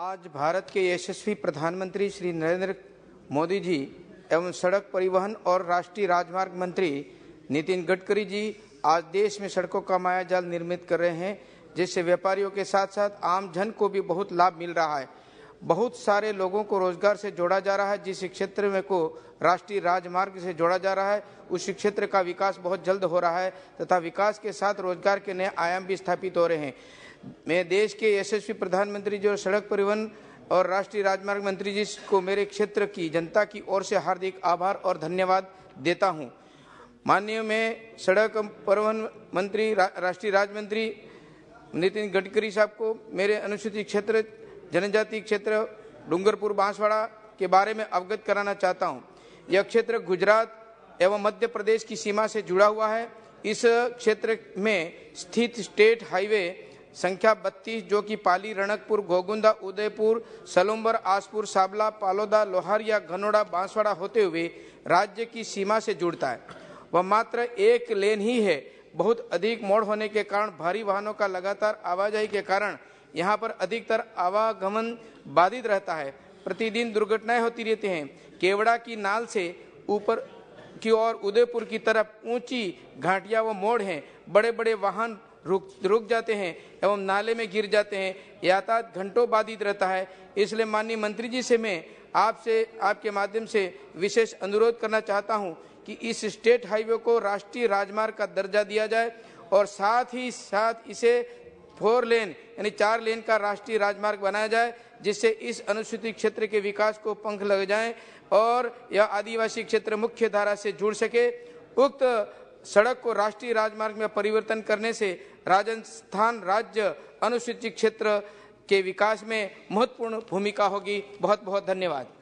आज भारत के यशस्वी प्रधानमंत्री श्री नरेंद्र मोदी जी एवं सड़क परिवहन और राष्ट्रीय राजमार्ग मंत्री नितिन गडकरी जी आज देश में सड़कों का माया जाल निर्मित कर रहे हैं जिससे व्यापारियों के साथ साथ आम जन को भी बहुत लाभ मिल रहा है बहुत सारे लोगों को रोजगार से जोड़ा जा रहा है जिस क्षेत्र में को राष्ट्रीय राजमार्ग से जोड़ा जा रहा है उस क्षेत्र का विकास बहुत जल्द हो रहा है तथा विकास के साथ रोजगार के नए आयाम भी स्थापित हो रहे हैं मैं देश के यशस्वी प्रधानमंत्री जी और सड़क परिवहन और राष्ट्रीय राजमार्ग मंत्री जी को मेरे क्षेत्र की जनता की ओर से हार्दिक आभार और धन्यवाद देता हूँ माननीय मैं सड़क परिवहन मंत्री रा, राष्ट्रीय राज्य मंत्री नितिन गडकरी साहब को मेरे अनुसूचित क्षेत्र जनजाति क्षेत्र डूंगरपुर बांसवाड़ा के बारे में अवगत कराना चाहता हूँ यह क्षेत्र गुजरात एवं मध्य प्रदेश की सीमा से जुड़ा हुआ है इस क्षेत्र में स्थित स्टेट हाईवे संख्या 32 जो कि पाली रणकपुर गोगुंदा उदयपुर सलुम्बर आसपुर साबला पालोदा लोहारिया घनोड़ा बांसवाड़ा होते हुए राज्य की सीमा से जुड़ता है वह मात्र एक लेन ही है बहुत अधिक मोड़ होने के कारण भारी वाहनों का लगातार आवाजाही के कारण यहाँ पर अधिकतर आवागमन बाधित रहता है प्रतिदिन दुर्घटनाएं होती रहती हैं केवड़ा की नाल से ऊपर की ओर उदयपुर की तरफ ऊंची घाटियां व मोड़ हैं बड़े बड़े वाहन रुक रुक जाते हैं एवं नाले में गिर जाते हैं यातायात घंटों बाधित रहता है इसलिए माननीय मंत्री जी से मैं आपसे आपके माध्यम से विशेष अनुरोध करना चाहता हूं कि इस स्टेट हाईवे को राष्ट्रीय राजमार्ग का दर्जा दिया जाए और साथ ही साथ इसे फोर लेन यानी चार लेन का राष्ट्रीय राजमार्ग बनाया जाए जिससे इस अनुसूचित क्षेत्र के विकास को पंख लग जाए और यह आदिवासी क्षेत्र मुख्य धारा से जुड़ सके उक्त सड़क को राष्ट्रीय राजमार्ग में परिवर्तन करने से राजस्थान राज्य अनुसूचित क्षेत्र के विकास में महत्वपूर्ण भूमिका होगी बहुत बहुत धन्यवाद